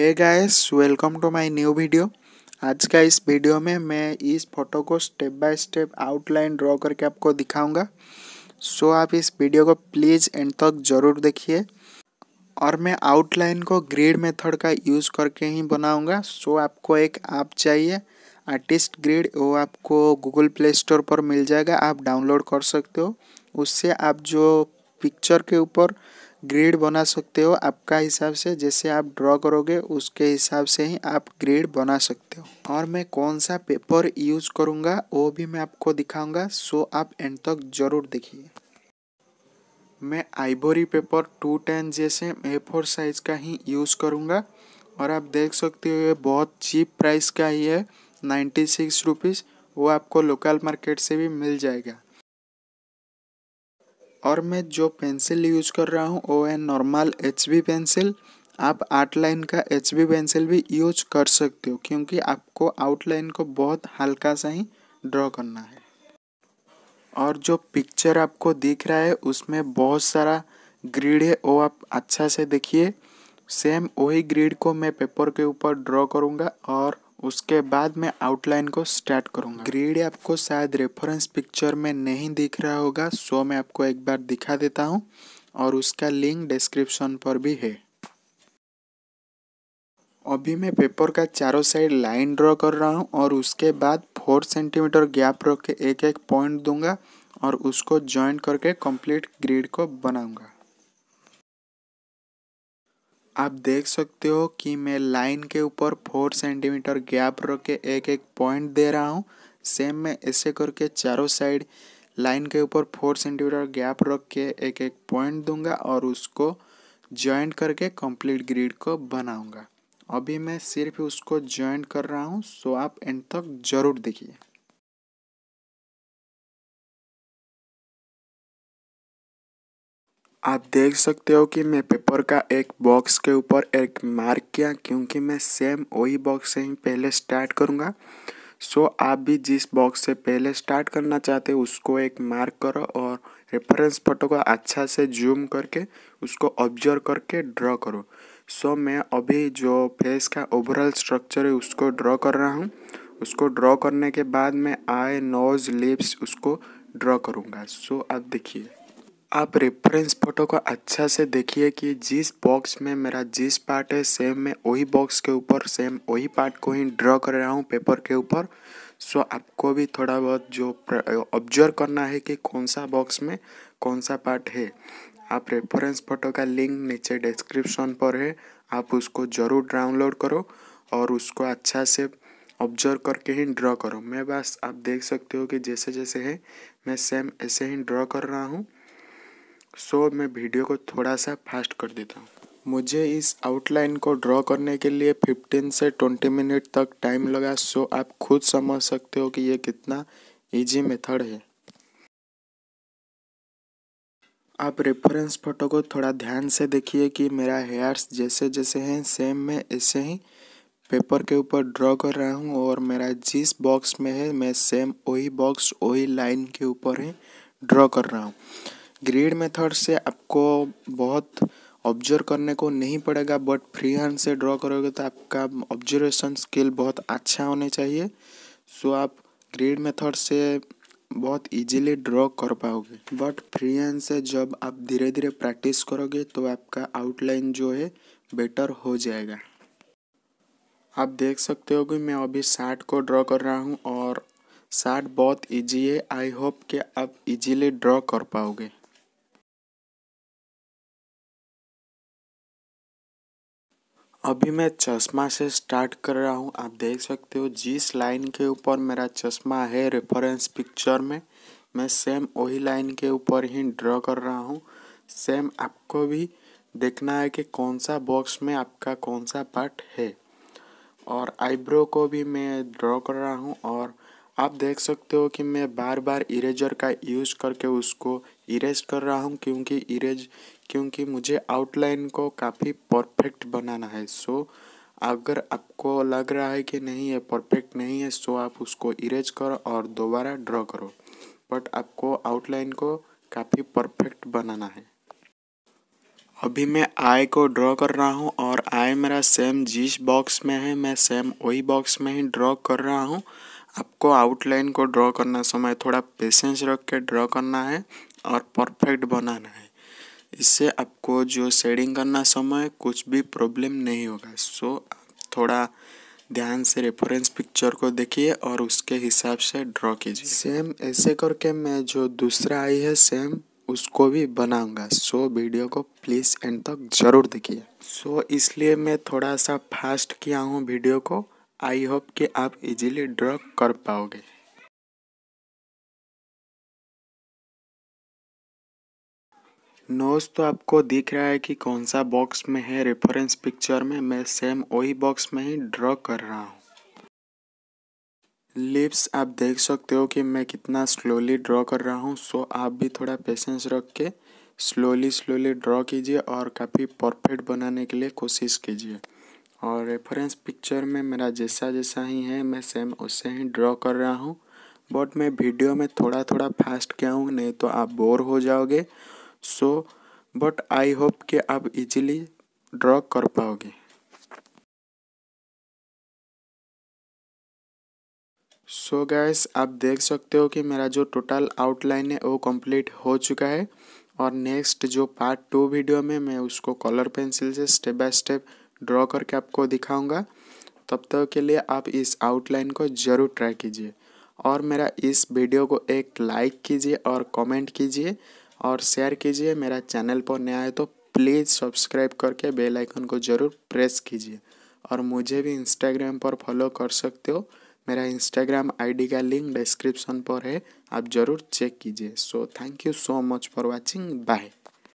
hey guys welcome to my new video आज का इस वीडियो में मैं इस फोटो को step by step outline draw करके आपको दिखाऊंगा सो so, आप इस वीडियो को प्लीज़ एंड तक ज़रूर देखिए और मैं आउटलाइन को ग्रिड मेथड का यूज़ करके ही बनाऊंगा सो so, आपको एक ऐप चाहिए आर्टिस्ट ग्रिड वो आपको गूगल प्ले स्टोर पर मिल जाएगा आप डाउनलोड कर सकते हो उससे आप जो पिक्चर के ऊपर ग्रिड बना सकते हो आपका हिसाब से जैसे आप ड्रॉ करोगे उसके हिसाब से ही आप ग्रिड बना सकते हो और मैं कौन सा पेपर यूज करूँगा वो भी मैं आपको दिखाऊंगा सो आप एंड तक जरूर देखिए मैं आइबोरी पेपर टू टेन जैसे ए फोर साइज़ का ही यूज़ करूँगा और आप देख सकते हो ये बहुत चीप प्राइस का ही है नाइन्टी सिक्स रुपीज़ वो आपको लोकल मार्केट से भी मिल जाएगा और मैं जो पेंसिल यूज कर रहा हूँ वो है नॉर्मल एच पेंसिल आप आर्ट लाइन का एच पेंसिल भी यूज कर सकते हो क्योंकि आपको आउटलाइन को बहुत हल्का सा ही ड्रॉ करना है और जो पिक्चर आपको दिख रहा है उसमें बहुत सारा ग्रीड है वो आप अच्छा से देखिए सेम वही ग्रीड को मैं पेपर के ऊपर ड्रॉ करूँगा और उसके बाद मैं आउटलाइन को स्टार्ट करूँगा ग्रीड आपको शायद रेफरेंस पिक्चर में नहीं दिख रहा होगा सो मैं आपको एक बार दिखा देता हूँ और उसका लिंक डिस्क्रिप्शन पर भी है अभी मैं पेपर का चारों साइड लाइन ड्रॉ कर रहा हूँ और उसके बाद फोर सेंटीमीटर गैप रख के एक एक पॉइंट दूंगा और उसको ज्वाइंट करके कंप्लीट ग्रिड को बनाऊंगा आप देख सकते हो कि मैं लाइन के ऊपर फोर सेंटीमीटर गैप रख के एक एक पॉइंट दे रहा हूँ सेम मैं ऐसे करके चारों साइड लाइन के ऊपर फोर सेंटीमीटर गैप रख के एक एक पॉइंट दूंगा और उसको जॉइंट करके कंप्लीट ग्रिड को बनाऊंगा अभी मैं सिर्फ उसको जॉइंट कर रहा हूँ सो आप एंड तक ज़रूर देखिए आप देख सकते हो कि मैं पेपर का एक बॉक्स के ऊपर एक मार्क किया क्योंकि मैं सेम वही बॉक्स से ही पहले स्टार्ट करूँगा सो so, आप भी जिस बॉक्स से पहले स्टार्ट करना चाहते हो उसको एक मार्क करो और रेफरेंस फोटो को अच्छा से जूम करके उसको ऑब्जर्व करके ड्रॉ करो सो so, मैं अभी जो फेस का ओवरऑल स्ट्रक्चर है उसको ड्रॉ कर रहा हूँ उसको ड्रॉ करने के बाद मैं आई नोज लिप्स उसको ड्रॉ करूँगा सो so, आप देखिए आप रेफरेंस फ़ोटो को अच्छा से देखिए कि जिस बॉक्स में मेरा जिस पार्ट है सेम मैं वही बॉक्स के ऊपर सेम वही पार्ट को ही ड्रॉ कर रहा हूँ पेपर के ऊपर सो आपको भी थोड़ा बहुत जो ऑब्जर्व करना है कि कौन सा बॉक्स में कौन सा पार्ट है आप रेफरेंस फ़ोटो का लिंक नीचे डिस्क्रिप्शन पर है आप उसको ज़रूर डाउनलोड करो और उसको अच्छा से ऑब्जर्व करके ही ड्रॉ करो मैं बस आप देख सकते हो कि जैसे जैसे है मैं सेम ऐसे ही ड्रॉ कर रहा हूँ सो मैं वीडियो को थोड़ा सा फास्ट कर देता हूँ मुझे इस आउटलाइन को ड्रॉ करने के लिए 15 से 20 मिनट तक टाइम लगा सो आप खुद समझ सकते हो कि ये कितना इजी मेथड है आप रेफरेंस फ़ोटो को थोड़ा ध्यान से देखिए कि मेरा हेयर्स जैसे जैसे हैं सेम मैं ऐसे ही पेपर के ऊपर ड्रॉ कर रहा हूँ और मेरा जिस बॉक्स में है मैं सेम वही बॉक्स वही लाइन के ऊपर ही ड्रॉ कर रहा हूँ ग्रेड मेथड से आपको बहुत ऑब्जर्व करने को नहीं पड़ेगा बट फ्री हैंड से ड्रॉ करोगे तो आपका ऑब्जर्वेशन स्किल बहुत अच्छा होने चाहिए सो आप ग्रेड मेथड से बहुत इजीली ड्रॉ कर पाओगे बट फ्री हैंड से जब आप धीरे धीरे प्रैक्टिस करोगे तो आपका आउटलाइन जो है बेटर हो जाएगा आप देख सकते हो कि मैं अभी शार्ट को ड्रॉ कर रहा हूँ और शार्ट बहुत इजी है आई होप कि आप इजीली ड्रॉ कर पाओगे अभी मैं चश्मा से स्टार्ट कर रहा हूँ आप देख सकते हो जिस लाइन के ऊपर मेरा चश्मा है रेफरेंस पिक्चर में मैं सेम वही लाइन के ऊपर ही ड्रॉ कर रहा हूँ सेम आपको भी देखना है कि कौन सा बॉक्स में आपका कौन सा पार्ट है और आईब्रो को भी मैं ड्रॉ कर रहा हूँ और आप देख सकते हो कि मैं बार बार इरेजर का यूज़ करके उसको इरेज कर रहा हूँ क्योंकि इरेज क्योंकि मुझे आउटलाइन को काफ़ी परफेक्ट बनाना है सो अगर आपको लग रहा है कि नहीं ये परफेक्ट नहीं है सो तो आप उसको इरेज करो और दोबारा ड्रॉ करो बट आपको आउटलाइन को काफ़ी परफेक्ट बनाना है अभी मैं आई को ड्रॉ कर रहा हूँ और आई मेरा सेम जिस बॉक्स में है मैं सेम वही बॉक्स में ही ड्रॉ कर रहा हूँ आपको आउटलाइन को ड्रॉ करना समय थोड़ा पेशेंस रख के ड्रॉ करना है और परफेक्ट बनाना है इससे आपको जो शेडिंग करना समय कुछ भी प्रॉब्लम नहीं होगा सो थोड़ा ध्यान से रेफरेंस पिक्चर को देखिए और उसके हिसाब से ड्रॉ कीजिए सेम ऐसे करके मैं जो दूसरा आई है सेम उसको भी बनाऊंगा सो वीडियो को प्लीज़ एंड तक ज़रूर देखिए सो इसलिए मैं थोड़ा सा फास्ट किया हूँ वीडियो को आई होप कि आप इजीली ड्रॉ कर पाओगे नोज तो आपको दिख रहा है कि कौन सा बॉक्स में है रेफरेंस पिक्चर में मैं सेम वही बॉक्स में ही ड्रॉ कर रहा हूँ लिप्स आप देख सकते हो कि मैं कितना स्लोली ड्रॉ कर रहा हूँ सो आप भी थोड़ा पेशेंस रख के स्लोली स्लोली ड्रॉ कीजिए और काफ़ी परफेक्ट बनाने के लिए कोशिश कीजिए और रेफरेंस पिक्चर में मेरा जैसा जैसा ही है मैं सेम उससे ही ड्रॉ कर रहा हूँ बट मैं वीडियो में थोड़ा थोड़ा फास्ट किया हूँ नहीं तो आप बोर हो जाओगे सो बट आई होप कि आप इजीली ड्रॉ कर पाओगे सो so गैस आप देख सकते हो कि मेरा जो टोटल आउटलाइन है वो कंप्लीट हो चुका है और नेक्स्ट जो पार्ट टू वीडियो में मैं उसको कलर पेंसिल से स्टेप बाय स्टेप ड्रॉ करके आपको दिखाऊंगा तब तक के लिए आप इस आउटलाइन को ज़रूर ट्राई कीजिए और मेरा इस वीडियो को एक लाइक कीजिए और कमेंट कीजिए और शेयर कीजिए मेरा चैनल पर नया है तो प्लीज़ सब्सक्राइब करके बेल आइकन को ज़रूर प्रेस कीजिए और मुझे भी इंस्टाग्राम पर फॉलो कर सकते हो मेरा इंस्टाग्राम आईडी का लिंक डिस्क्रिप्शन पर है आप ज़रूर चेक कीजिए so thank you so much for watching bye